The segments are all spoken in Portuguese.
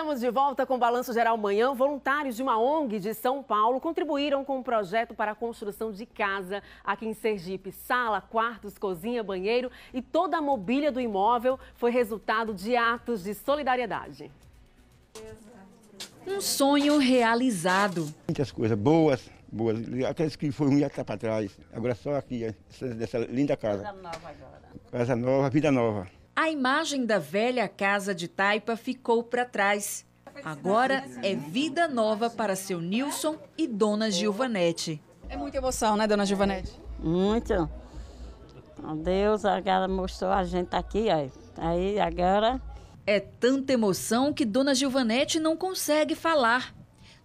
Estamos de volta com o Balanço Geral Manhã. Voluntários de uma ONG de São Paulo contribuíram com um projeto para a construção de casa aqui em Sergipe. Sala, quartos, cozinha, banheiro e toda a mobília do imóvel foi resultado de atos de solidariedade. Um sonho realizado. Muitas coisas boas, boas. Até isso que foi um ia para trás. Agora só aqui, dessa linda casa. Casa nova agora. Casa nova, vida nova a imagem da velha casa de taipa ficou para trás. Agora é vida nova para seu Nilson e dona Gilvanete. É muita emoção, né, dona Gilvanete? Muito. Deus agora mostrou a gente aqui, aí, aí agora... É tanta emoção que dona Gilvanete não consegue falar.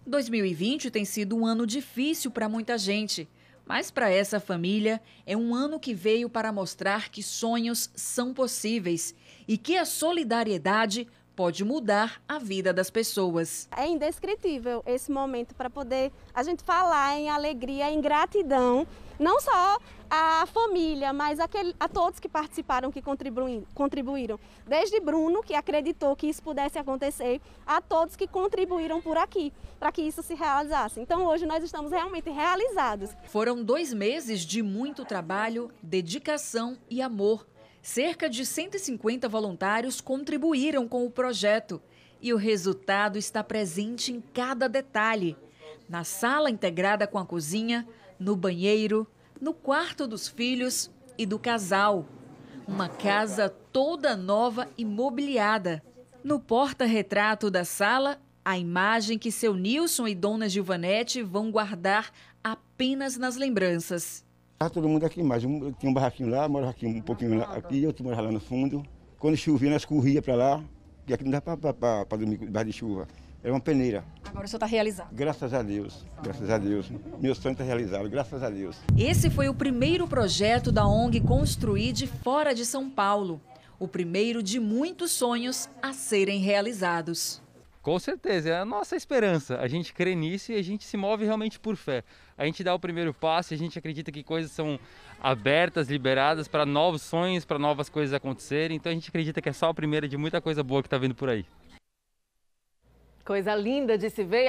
2020 tem sido um ano difícil para muita gente. Mas para essa família, é um ano que veio para mostrar que sonhos são possíveis e que a solidariedade pode mudar a vida das pessoas. É indescritível esse momento para poder a gente falar em alegria, em gratidão não só a família, mas aquele, a todos que participaram, que contribuíram. Desde Bruno, que acreditou que isso pudesse acontecer, a todos que contribuíram por aqui, para que isso se realizasse. Então hoje nós estamos realmente realizados. Foram dois meses de muito trabalho, dedicação e amor. Cerca de 150 voluntários contribuíram com o projeto. E o resultado está presente em cada detalhe na sala integrada com a cozinha, no banheiro, no quarto dos filhos e do casal. Uma casa toda nova e mobiliada. No porta-retrato da sala, a imagem que seu Nilson e Dona Gilvanete vão guardar apenas nas lembranças. Estava tá todo mundo aqui mais. Tinha um barraquinho lá, morava aqui um pouquinho lá, aqui, outro morava lá no fundo. Quando chovia, nós corria para lá, e aqui não dá para dormir debaixo de chuva. Era uma peneira. Agora o senhor está realizado. Graças a Deus, graças a Deus. Meu sonho está realizado, graças a Deus. Esse foi o primeiro projeto da ONG de fora de São Paulo. O primeiro de muitos sonhos a serem realizados. Com certeza, é a nossa esperança. A gente crê nisso e a gente se move realmente por fé. A gente dá o primeiro passo e a gente acredita que coisas são abertas, liberadas para novos sonhos, para novas coisas acontecerem. Então a gente acredita que é só a primeira de muita coisa boa que está vindo por aí. Coisa linda de se ver.